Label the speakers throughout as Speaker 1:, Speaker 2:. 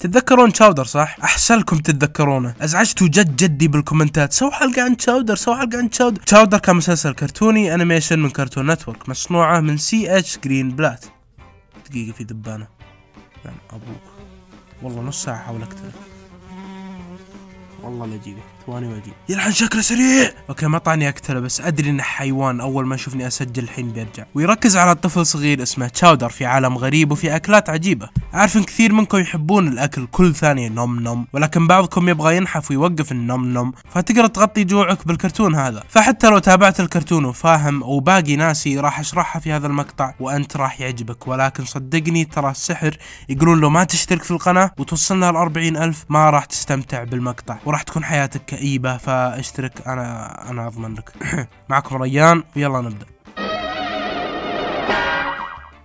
Speaker 1: تتذكرون تشاودر صح؟ احسنكم تتذكرونه، ازعجتوا جد جدي بالكومنتات، سووا حلقة عن تشاودر، سووا حلقة عن تشاودر، تشاودر كان مسلسل كرتوني انيميشن من كرتون نتورك مصنوعة من سي اتش جرين بلات. دقيقة في دبانة. يعني ابوك. والله نص ساعة احاول اكتب. والله لا اجيبك. وانا واجي يلعن شكله سريع اوكي ما طعني اقتله بس ادري انه حيوان اول ما يشوفني اسجل الحين بيرجع ويركز على طفل صغير اسمه تشاودر في عالم غريب وفي اكلات عجيبه اعرف ان كثير منكم يحبون الاكل كل ثانيه نوم نوم ولكن بعضكم يبغى ينحف ويوقف النوم نوم فتقدر تغطي جوعك بالكرتون هذا فحتى لو تابعت الكرتون وفاهم وباقي ناسي راح اشرحها في هذا المقطع وانت راح يعجبك ولكن صدقني ترى السحر يقولون لو ما تشترك في القناه وتوصلنا ل 40000 ما راح تستمتع بالمقطع وراح تكون حياتك كئيبة فاشترك انا انا اضمن لك معكم ريان ويلا نبدأ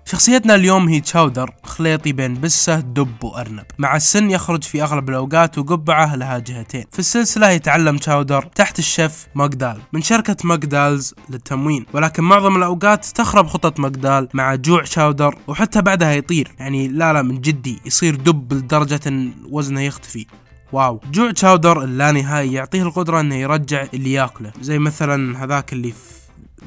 Speaker 1: شخصيتنا اليوم هي تشاودر خليطي بين بسة دب وأرنب مع السن يخرج في أغلب الأوقات وقبعة لها جهتين في السلسلة يتعلم تشاودر تحت الشيف ماكدال من شركة ماكدالز للتموين ولكن معظم الأوقات تخرب خطة ماكدال مع جوع تشاودر وحتى بعدها يطير يعني لا لا من جدي يصير دب لدرجة وزنه يختفي واو جوع تشاودر اللانهائي يعطيه القدرة انه يرجع اللي ياكله زي مثلا هذاك اللي في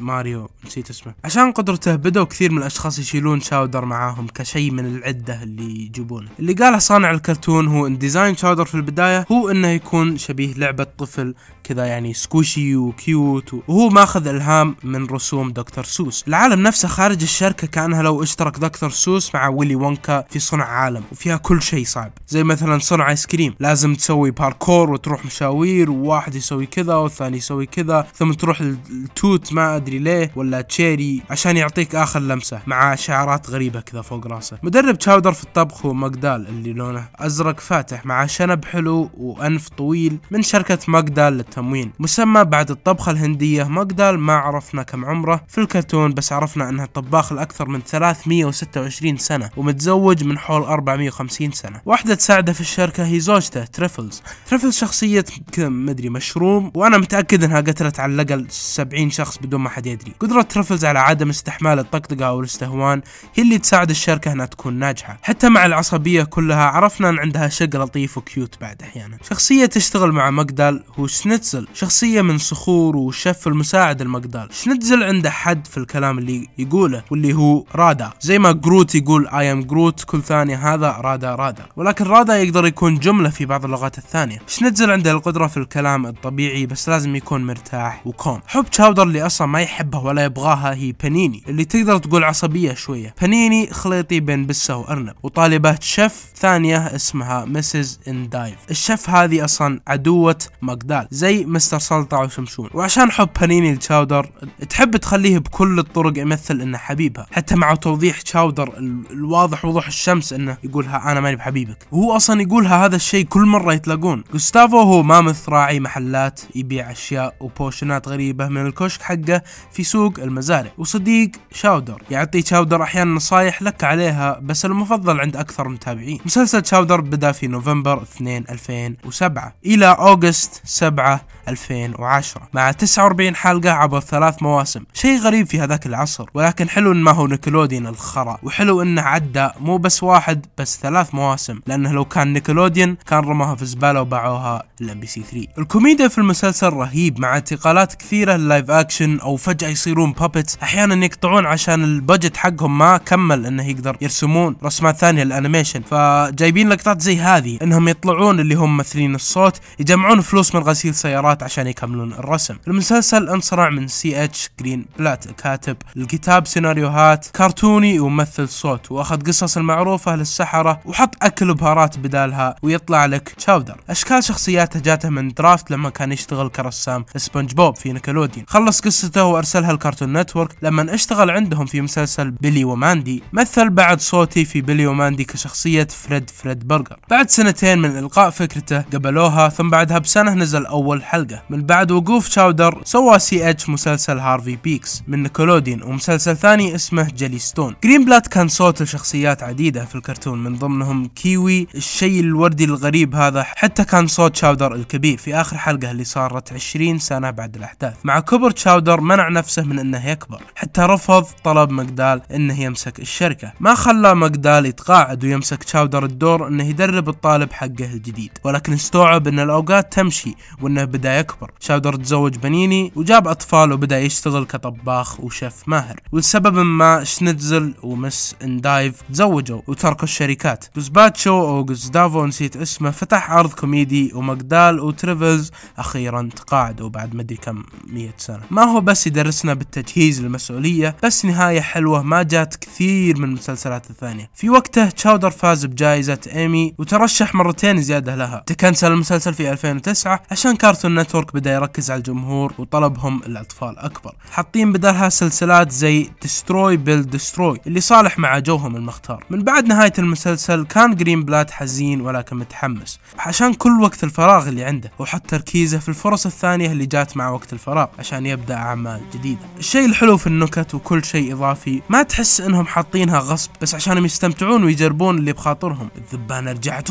Speaker 1: ماريو نسيت اسمه عشان قدرته بدأوا كثير من الأشخاص يشيلون شاودر معاهم كشيء من العدة اللي يجيبونه اللي قاله صانع الكرتون هو ان ديزاين شاودر في البداية هو انه يكون شبيه لعبة طفل كذا يعني سكوشي وكيوت وهو ماخذ الهام من رسوم دكتور سوس العالم نفسه خارج الشركة كأنها لو اشترك دكتور سوس مع ويلي وونكا في صنع عالم وفيها كل شيء صعب زي مثلا صنع ايس كريم لازم تسوي باركور وتروح مشاوير وواحد يسوي كذا والثاني يسوي كذا ثم تروح التوت ما ادري ليه ولا تشيري عشان يعطيك اخر لمسه مع شعارات غريبه كذا فوق راسه مدرب تشاودر في الطبخ هو مقدال اللي لونه ازرق فاتح مع شنب حلو وانف طويل من شركه مقدال للتموين مسمى بعد الطبخه الهنديه مقدال ما عرفنا كم عمره في الكرتون بس عرفنا انه الطباخ الاكثر من 326 سنه ومتزوج من حول 450 سنه واحده تساعده في الشركه هي زوجته تريفلز تريفلز شخصيه كذا مدري مشروم وانا متاكد انها قتلت على الاقل 70 شخص بدون ما أحد يدري قدرة ترفلز على عدم استحمال الطقطقة أو الاستهوان هي اللي تساعد الشركة أنها تكون ناجحة حتى مع العصبية كلها عرفنا أن عندها شق لطيف وكيوت بعد أحيانا شخصية تشتغل مع مقدال هو شنتزل شخصية من صخور وشف المساعد المقدال شنتزل عنده حد في الكلام اللي يقوله واللي هو رادا زي ما جروت يقول اي ام جروت كل ثانية هذا رادا رادا ولكن رادا يقدر يكون جملة في بعض اللغات الثانية شنتزل عنده القدرة في الكلام الطبيعي بس لازم يكون مرتاح وكوم حب تشاودر اللي اصلا ما يحبها ولا يبغاها هي بانيني اللي تقدر تقول عصبية شوية بانيني خليطي بين بسة وأرنب وطالبة شيف ثانية اسمها مسز اندايف الشيف هذه أصلا عدوة مقدال زي مستر سلطة وشمشون وعشان حب بانيني لتشاودر تحب تخليه بكل الطرق يمثل انه حبيبها حتى مع توضيح تشاودر الواضح وضوح الشمس انه يقولها انا ماني بحبيبك وهو اصلا يقولها هذا الشيء كل مره يتلاقون جوستافو هو مامث راعي محلات يبيع اشياء وبوشنات غريبه من الكشك حقه في سوق المزارع وصديق شاودر يعطي شاودر احيانا نصايح لك عليها بس المفضل عند اكثر متابعين مسلسل شاودر بدا في نوفمبر 2 2007 الى اوغست 7 2010 مع 49 حلقة عبر ثلاث مواسم شيء غريب في هذاك العصر ولكن حلو ان ما هو نيكلوديان الخرا وحلو انه عدى مو بس واحد بس ثلاث مواسم لانه لو كان نيكلوديان كان رماها في الزبالة وباعوها لام بي سي 3 الكوميديا في المسلسل رهيب مع انتقالات كثيرة لللايف اكشن او وفجاه يصيرون بابتس احيانا يقطعون عشان البجت حقهم ما كمل انه يقدر يرسمون رسمات ثانيه للانيميشن فجايبين لقطات زي هذه انهم يطلعون اللي هم ممثلين الصوت يجمعون فلوس من غسيل سيارات عشان يكملون الرسم المسلسل انصنع من سي اتش جرين بلات كاتب الكتاب سيناريوهات كرتوني وممثل صوت واخذ قصص المعروفه للسحره وحط اكل وبهارات بدالها ويطلع لك تشاودر اشكال شخصياته جاته من درافت لما كان يشتغل كرسام سبونج بوب في نيكلوديون خلص قصته وأرسلها الكارتون نتورك لما اشتغل عندهم في مسلسل بيلي وماندي مثل بعد صوتي في بيلي وماندي كشخصية فريد فريد برجر بعد سنتين من إلقاء فكرته قبلوها ثم بعدها بسنة نزل أول حلقة من بعد وقوف شاودر سوى سي اتش مسلسل هارفي بيكس من نيكولوديون ومسلسل ثاني اسمه جيلي ستون جرين بلات كان صوت لشخصيات عديدة في الكرتون من ضمنهم كيوي الشيء الوردي الغريب هذا حتى كان صوت شاودر الكبير في آخر حلقة اللي صارت 20 سنة بعد الأحداث مع كبر شاودر ما منع نفسه من انه يكبر حتى رفض طلب مقدال انه يمسك الشركة ما خلى مقدال يتقاعد ويمسك تشاودر الدور انه يدرب الطالب حقه الجديد ولكن استوعب ان الاوقات تمشي وانه بدا يكبر تشاودر تزوج بنيني وجاب اطفال وبدا يشتغل كطباخ وشيف ماهر ولسبب ما شنتزل ومس اندايف تزوجوا وتركوا الشركات جوزباتشو او جوزدافو نسيت اسمه فتح عرض كوميدي ومقدال وتريفلز اخيرا تقاعدوا بعد مدري كم مية سنة ما هو بس يدرسنا بالتجهيز للمسؤولية بس نهاية حلوة ما جات كثير من المسلسلات الثانية في وقته تشاودر فاز بجائزة ايمي وترشح مرتين زيادة لها تكنسل المسلسل في 2009 عشان كارتون نتورك بدأ يركز على الجمهور وطلبهم الأطفال أكبر حاطين بدلها سلسلات زي دستروي بيل دستروي اللي صالح مع جوهم المختار من بعد نهاية المسلسل كان جرين بلات حزين ولكن متحمس عشان كل وقت الفراغ اللي عنده وحط تركيزه في الفرص الثانية اللي جات مع وقت الفراغ عشان يبدأ أعماله جديده الشيء الحلو في النكت وكل شيء اضافي ما تحس انهم حاطينها غصب بس عشانهم يستمتعون ويجربون اللي بخاطرهم الذبانه رجعت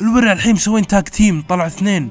Speaker 1: الورع الحين مسوين تاك تيم طلعوا اثنين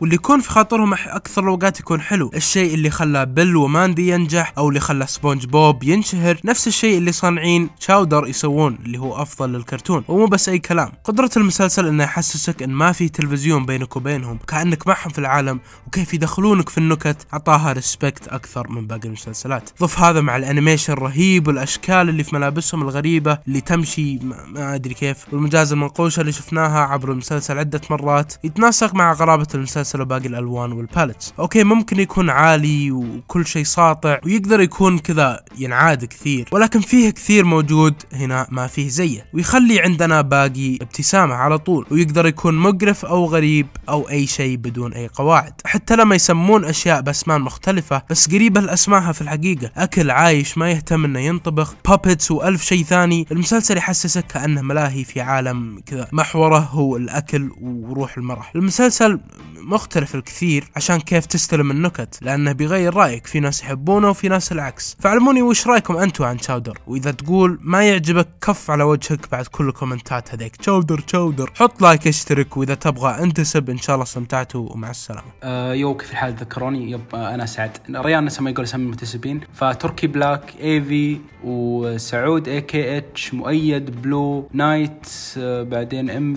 Speaker 1: واللي يكون في خاطرهم اكثر الاوقات يكون حلو الشيء اللي خلى بيل وماندي ينجح او اللي خلى سبونج بوب ينشهر نفس الشيء اللي صانعين شاودر يسوون اللي هو افضل للكرتون ومو بس اي كلام قدرة المسلسل انه يحسسك ان ما في تلفزيون بينك وبينهم كانك معهم في العالم وكيف يدخلونك في النكت اعطاها ريسبكت اكثر من باقي المسلسلات ضف هذا مع الانيميشن الرهيب والاشكال اللي في ملابسهم الغريبة اللي تمشي ما ادري كيف والمجاز المنقوشة اللي شفناها عبر المسلسل عدة مرات يتناسق مع غرابة المسلسل حصلوا باقي الالوان والباليتس اوكي ممكن يكون عالي وكل شيء ساطع ويقدر يكون كذا ينعاد كثير ولكن فيه كثير موجود هنا ما فيه زيه ويخلي عندنا باقي ابتسامة على طول ويقدر يكون مقرف او غريب او اي شيء بدون اي قواعد حتى لما يسمون اشياء باسماء مختلفة بس قريبة لاسمائها في الحقيقة اكل عايش ما يهتم انه ينطبخ بابتس والف شيء ثاني المسلسل يحسسك كانه ملاهي في عالم كذا محوره هو الاكل وروح المرح المسلسل مختلف الكثير عشان كيف تستلم النكت لانه بيغير رايك في ناس يحبونه وفي ناس العكس فعلموني وش رايكم انتم عن تشاودر واذا تقول ما يعجبك كف على وجهك بعد كل الكومنتات هذيك تشاودر تشاودر حط لايك اشترك واذا تبغى انتسب ان شاء الله استمتعتوا ومع السلامه آه يو كيف الحال ذكروني يب آه انا سعد ريان ما يقول اسمي المنتسبين فتركي بلاك اي في وسعود اي كي اتش مؤيد بلو نايت آه بعدين ام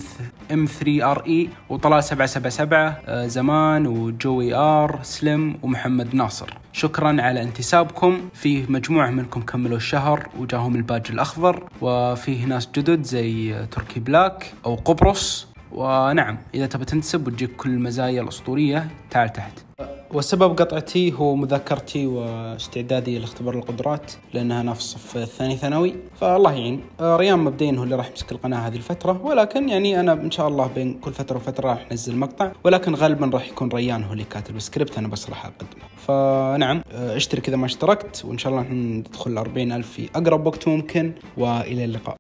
Speaker 1: ام 3 ار اي وطلال 777 زمان وجوي ار سلم ومحمد ناصر شكرا على انتسابكم فيه مجموعة منكم كملوا الشهر وجاهم الباج الأخضر وفيه ناس جدد زي تركي بلاك أو قبرص ونعم إذا تبي تنتسب وتجيك كل المزايا الأسطورية تعال تحت وسبب قطعتي هو مذاكرتي واستعدادي لاختبار القدرات لانها انا في الصف الثاني ثانوي فالله يعين آه، ريان مبدئيا هو اللي راح يمسك القناه هذه الفتره ولكن يعني انا ان شاء الله بين كل فتره وفتره راح انزل مقطع ولكن غالبا راح يكون ريان هو اللي كاتب السكريبت انا بس راح اقدمه فنعم آه، اشترك اذا ما اشتركت وان شاء الله ندخل 40000 في اقرب وقت ممكن والى اللقاء